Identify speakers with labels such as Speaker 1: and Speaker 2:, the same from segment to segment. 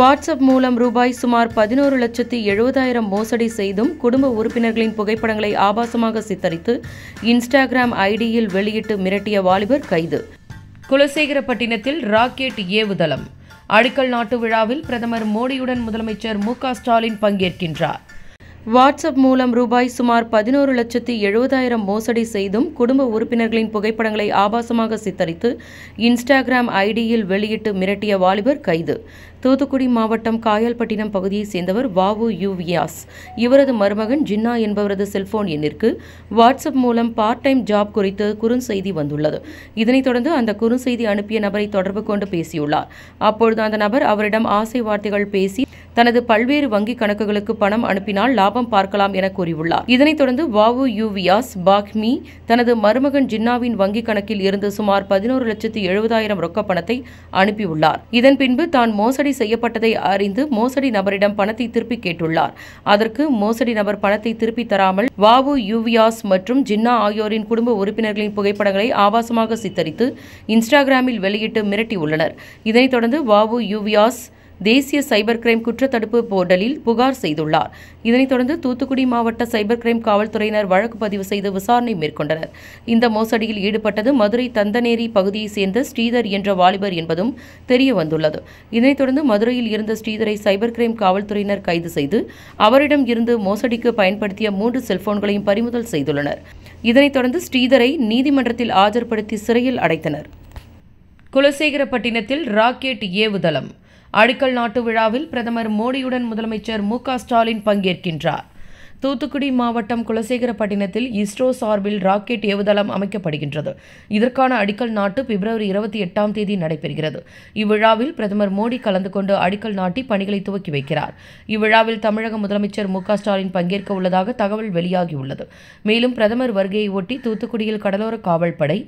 Speaker 1: WhatsApp மூலம் ரூபாய் சுமார் பதினோரு லட்சத்தி எழுபதாயிரம் மோசடி செய்தும் குடும்ப உறுப்பினர்களின் புகைப்படங்களை ஆபாசமாக சித்தரித்து இன்ஸ்டாகிராம் ஐடியில் வெளியிட்டு மிரட்டிய வாலிபர் கைது குலசேகரப்பட்டினத்தில் ராக்கெட் ஏவுதளம் அடிக்கல் நாட்டு விழாவில் பிரதமர் மோடியுடன் முதலமைச்சர் மு ஸ்டாலின் பங்கேற்கின்றார் வாட்ஸ்அப் மூலம் ரூபாய் சுமார் பதினோரு லட்சத்தி எழுபதாயிரம் மோசடி செய்தும் குடும்ப உறுப்பினர்களின் புகைப்படங்களை ஆபாசமாக சித்தரித்து இன்ஸ்டாகிராம் ஐடியில் வெளியிட்டு மிரட்டிய வாலிபர் கைது தூத்துக்குடி மாவட்டம் காயல்பட்டினம் பகுதியைச் சேர்ந்தவர் வாவு யூவியாஸ் இவரது மருமகன் ஜின்னா என்பவரது செல்போன் எண்ணிற்கு வாட்ஸ்அப் மூலம் பார்ட் டைம் ஜாப் குறித்து குறுஞ்செய்தி வந்துள்ளது இதனைத் தொடர்ந்து அந்த குறுஞ்செய்தி அனுப்பிய நபரை தொடர்பு கொண்டு பேசியுள்ளார் அப்பொழுது அந்த நபர் அவரிடம் ஆசை வார்த்தைகள் பேசி தனது பல்வேறு வங்கி கணக்குகளுக்கு பணம் அனுப்பினால் லாபம் பார்க்கலாம் என கூறியுள்ளார் இதனைத் தொடர்ந்து வாவு யூவியாஸ் பாக்மி தனது மருமகன் ஜின்னாவின் வங்கி கணக்கில் இருந்து சுமார் பதினோரு லட்சத்து எழுபதாயிரம் ரொக்க பணத்தை அனுப்பியுள்ளார் இதன் பின்பு தான் மோசடி செய்யப்பட்டதை அறிந்து மோசடி நபரிடம் பணத்தை திருப்பி கேட்டுள்ளார் அதற்கு மோசடி நபர் பணத்தை திருப்பி தராமல் வாவு யூவியாஸ் மற்றும் ஜின்னா ஆகியோரின் குடும்ப உறுப்பினர்களின் புகைப்படங்களை ஆபாசமாக சித்தரித்து இன்ஸ்டாகிராமில் வெளியிட்டு மிரட்டியுள்ளனர் இதனைத் தொடர்ந்து வாவு யூவியாஸ் தேசிய சைபர் கிரைம் குற்றத்தடுப்பு போர்டலில் புகார் செய்துள்ளார் இதனைத் தொடர்ந்து தூத்துக்குடி மாவட்ட சைபர் கிரைம் காவல்துறையினர் வழக்கு பதிவு செய்து விசாரணை மேற்கொண்டனர் இந்த மோசடியில் ஈடுபட்டது மதுரை தந்தநேரி பகுதியைச் சேர்ந்த ஸ்ரீதர் என்ற வாலிபர் என்பதும் தெரிய வந்துள்ளது இதனைத் தொடர்ந்து மதுரையில் இருந்த ஸ்ரீதரை சைபர் கிரைம் காவல்துறையினர் கைது செய்து அவரிடம் இருந்து மோசடிக்கு பயன்படுத்திய மூன்று செல்போன்களையும் பறிமுதல் செய்துள்ளனர் இதனைத் தொடர்ந்து ஸ்ரீதரை நீதிமன்றத்தில் ஆஜர்படுத்தி சிறையில் அடைத்தனர் குலசேகரப்பட்டினத்தில் ராக்கெட் ஏவுதளம் அடிக்கல் நாட்டு விழாவில் பிரதமர் மோடியுடன் முதலமைச்சர் மு ஸ்டாலின் பங்கேற்கின்றார் தூத்துக்குடி மாவட்டம் குலசேகரப்பட்டினத்தில் இஸ்ரோ சார்பில் ராக்கெட் ஏவுதளம் அமைக்கப்படுகின்றது இதற்கான அடிக்கல் நாட்டு பிப்ரவரி இருபத்தி எட்டாம் தேதி நடைபெறுகிறது இவ்விழாவில் பிரதமர் மோடி கலந்து கொண்டு அடிக்கல் நாட்டி பணிகளை துவக்கி வைக்கிறார் இவ்விழாவில் தமிழக முதலமைச்சர் மு ஸ்டாலின் பங்கேற்க உள்ளதாக தகவல் வெளியாகியுள்ளது மேலும் பிரதமர் வருகையை ஒட்டி தூத்துக்குடியில் கடலோர காவல்படை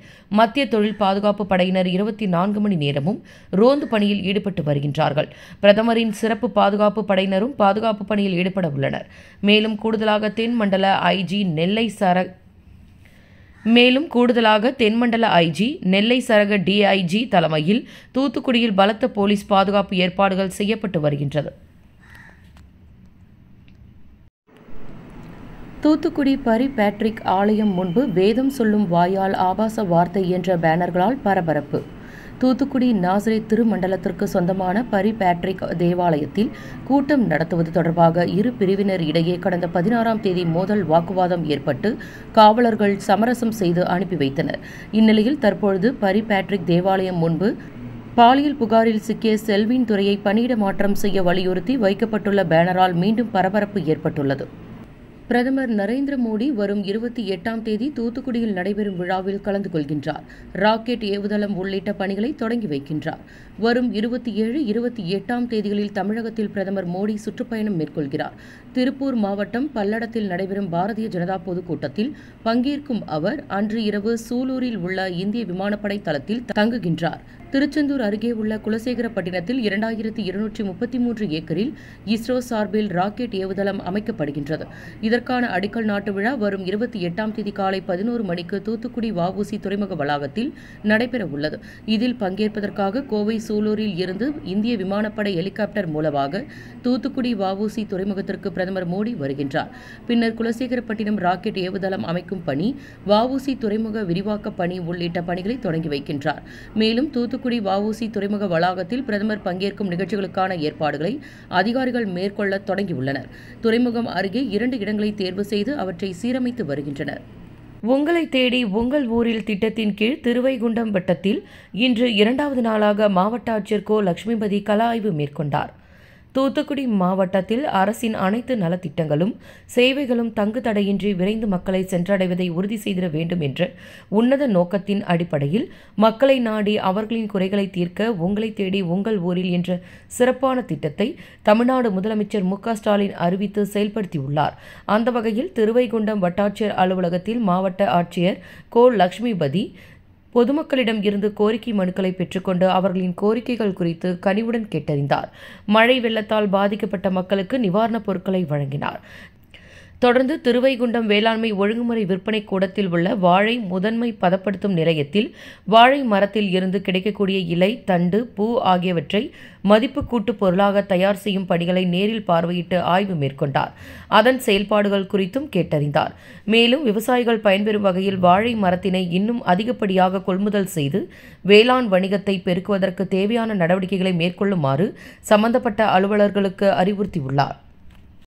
Speaker 1: மத்திய தொழில் பாதுகாப்பு படையினர் இருபத்தி நான்கு மணி நேரமும் ரோந்து பணியில் ஈடுபட்டு வருகின்றார்கள் பிரதமரின் சிறப்பு பாதுகாப்பு படையினரும் பாதுகாப்பு பணியில் ஈடுபட உள்ளனர் மேலும் கூடுதல் கூடுதலாக தென்மண்டல ஐஜி நெல்லை சர மேலும் கூடுதலாக தென்மண்டல ஐஜி நெல்லை சரக டிஐஜி தலைமையில் தூத்துக்குடியில் பலத்த போலீஸ் பாதுகாப்பு ஏற்பாடுகள் செய்யப்பட்டு வருகின்றது தூத்துக்குடி பரி பேட்ரிக் ஆலயம் முன்பு வேதம் சொல்லும் வாயால் ஆபாச வார்த்தை என்ற பேனர்களால் பரபரப்பு தூத்துக்குடி நாசரே திருமண்டலத்திற்கு சொந்தமான பரி பேட்ரிக் தேவாலயத்தில் கூட்டம் நடத்துவது தொடர்பாக இரு பிரிவினர் இடையே கடந்த பதினாறாம் தேதி மோதல் வாக்குவாதம் ஏற்பட்டு காவலர்கள் சமரசம் செய்து அனுப்பி வைத்தனர் இந்நிலையில் தற்பொழுது பரி பேட்ரிக் தேவாலயம் முன்பு பாலியல் புகாரில் சிக்கிய செல்வின் துறையை பணியிட மாற்றம் செய்ய வலியுறுத்தி வைக்கப்பட்டுள்ள பேனரால் மீண்டும் பரபரப்பு ஏற்பட்டுள்ளது பிரதமர் நரேந்திர மோடி வரும் இருபத்தி எட்டாம் தேதி தூத்துக்குடியில் நடைபெறும் விழாவில் கலந்து கொள்கின்றார் ராக்கெட் ஏவுதளம் உள்ளிட்ட பணிகளை தொடங்கி வைக்கின்றார் வரும் இருபத்தி ஏழு இருபத்தி எட்டாம் தேதிகளில் தமிழகத்தில் பிரதமர் மோடி சுற்றுப்பயணம் மேற்கொள்கிறார் திருப்பூர் மாவட்டம் பல்லடத்தில் நடைபெறும் பாரதிய ஜனதா பொதுக்கூட்டத்தில் பங்கேற்கும் அவர் அன்று இரவு சூலூரில் உள்ள இந்திய விமானப்படை தளத்தில் தங்குகின்றார் திருச்செந்தூர் அருகே உள்ள குலசேகரப்பட்டினத்தில் இரண்டாயிரத்தி இருநூற்றி முப்பத்தி மூன்று ஏக்கரில் இஸ்ரோ சார்பில் ராக்கெட் ஏவுதளம் அமைக்கப்படுகின்றது இதற்கான அடிக்கல் நாட்டு விழா வரும் இருபத்தி எட்டாம் தேதி காலை பதினோரு மணிக்கு தூத்துக்குடி வஉசி துறைமுக வளாகத்தில் நடைபெறவுள்ளது இதில் பங்கேற்பதற்காக கோவை சூலூரில் இருந்து இந்திய விமானப்படை ஹெலிகாப்டர் மூலமாக தூத்துக்குடி வஉசி துறைமுகத்திற்கு பிரதமர் மோடி வருகின்றார் பின்னர் குலசேகரப்பட்டினம் ராக்கெட் ஏவுதளம் அமைக்கும் பணி வஉசி துறைமுக விரிவாக்க பணி உள்ளிட்ட பணிகளை தொடங்கி வைக்கின்றார் மேலும் தூத்துக்குடி தூத்துக்குடி வஉசி துறைமுக வளாகத்தில் பிரதமர் பங்கேற்கும் நிகழ்ச்சிகளுக்கான ஏற்பாடுகளை அதிகாரிகள் மேற்கொள்ள தொடங்கியுள்ளனர் துறைமுகம் அருகே இரண்டு இடங்களை தேர்வு செய்து அவற்றை சீரமைத்து வருகின்றனர் உங்களை தேடி உங்கள் ஊரில் திட்டத்தின் கீழ் திருவைகுண்டம் வட்டத்தில் இன்று இரண்டாவது நாளாக மாவட்ட ஆட்சியர் கோ லட்சுமிபதி கல ஆய்வு மேற்கொண்டார் தூத்துக்குடி மாவட்டத்தில் அரசின் அனைத்து நலத்திட்டங்களும் சேவைகளும் தங்கு தடையின்றி விரைந்து மக்களை சென்றடைவதை உறுதி செய்திட வேண்டும் என்ற உன்னத நோக்கத்தின் அடிப்படையில் மக்களை நாடி அவர்களின் குறைகளை தீர்க்க உங்களை தேடி உங்கள் ஊரில் என்ற சிறப்பான திட்டத்தை தமிழ்நாடு முதலமைச்சர் மு ஸ்டாலின் அறிவித்து செயல்படுத்தியுள்ளார் அந்த வகையில் திருவைகுண்டம் வட்டாட்சியர் அலுவலகத்தில் மாவட்ட ஆட்சியர் கோ லட்சுமிபதி பொதுமக்களிடம் இருந்து கோரிக்கை மனுக்களை பெற்றுக்கொண்டு அவர்களின் கோரிக்கைகள் குறித்து கனிவுடன் கேட்டறிந்தார் மழை வெள்ளத்தால் பாதிக்கப்பட்ட மக்களுக்கு நிவாரணப் பொருட்களை வழங்கினார் தொடர்ந்து திருவைகுண்டம் வேளாண்மை ஒழுங்குமுறை விற்பனை கூடத்தில் உள்ள வாழை முதன்மை பதப்படுத்தும் நிலையத்தில் வாழை மரத்தில் இருந்து கிடைக்கக்கூடிய இலை தண்டு பூ ஆகியவற்றை மதிப்பு கூட்டு பொருளாக தயார் செய்யும் பணிகளை நேரில் பார்வையிட்டு ஆய்வு மேற்கொண்டார் அதன் செயல்பாடுகள் குறித்தும் கேட்டறிந்தார் மேலும் விவசாயிகள் பயன்பெறும் வகையில் வாழை மரத்தினை இன்னும் அதிகப்படியாக கொள்முதல் செய்து வேளாண் வணிகத்தை பெருக்குவதற்கு தேவையான நடவடிக்கைகளை மேற்கொள்ளுமாறு சம்பந்தப்பட்ட அலுவலர்களுக்கு அறிவுறுத்தியுள்ளார்